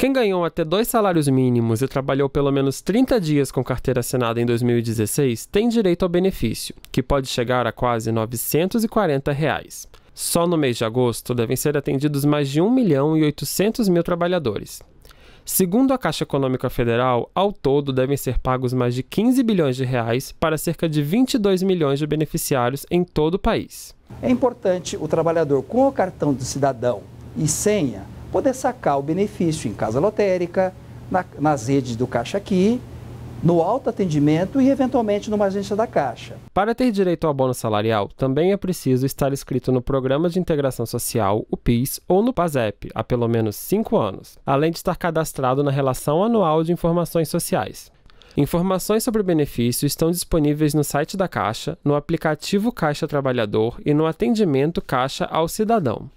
Quem ganhou até dois salários mínimos e trabalhou pelo menos 30 dias com carteira assinada em 2016 tem direito ao benefício, que pode chegar a quase R$ 940. Reais. Só no mês de agosto devem ser atendidos mais de 1 milhão e 800 mil trabalhadores. Segundo a Caixa Econômica Federal, ao todo devem ser pagos mais de 15 bilhões de reais para cerca de 22 milhões de beneficiários em todo o país. É importante o trabalhador com o cartão do cidadão e senha poder sacar o benefício em casa lotérica, na, nas redes do Caixa Aqui, no autoatendimento e, eventualmente, numa agência da Caixa. Para ter direito ao abono salarial, também é preciso estar inscrito no Programa de Integração Social, o PIS, ou no PASEP, há pelo menos cinco anos, além de estar cadastrado na Relação Anual de Informações Sociais. Informações sobre o benefício estão disponíveis no site da Caixa, no aplicativo Caixa Trabalhador e no atendimento Caixa ao Cidadão.